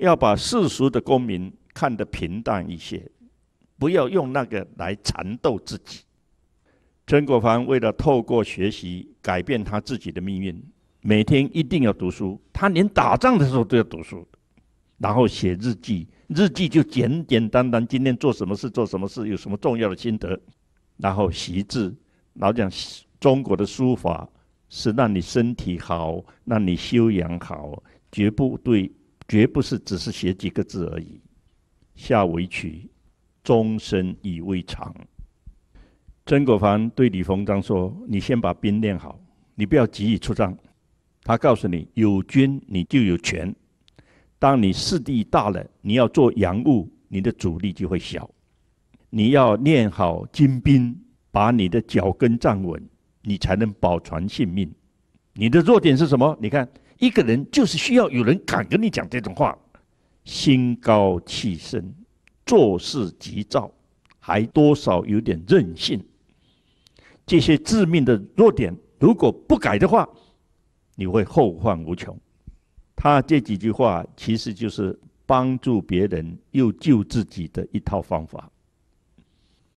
要把世俗的功名看得平淡一些，不要用那个来缠斗自己。曾国藩为了透过学习改变他自己的命运，每天一定要读书，他连打仗的时候都要读书，然后写日记。日记就简简单单，今天做什么事，做什么事，有什么重要的心得，然后习字。老讲中国的书法是让你身体好，让你修养好，绝不对。绝不是只是写几个字而已。下围棋，终身以为长。曾国藩对李鸿章说：“你先把兵练好，你不要急于出战。他告诉你，有军你就有权。当你势力大了，你要做洋务，你的阻力就会小。你要练好精兵，把你的脚跟站稳，你才能保全性命。你的弱点是什么？你看。”一个人就是需要有人敢跟你讲这种话，心高气盛，做事急躁，还多少有点任性。这些致命的弱点，如果不改的话，你会后患无穷。他这几句话，其实就是帮助别人又救自己的一套方法。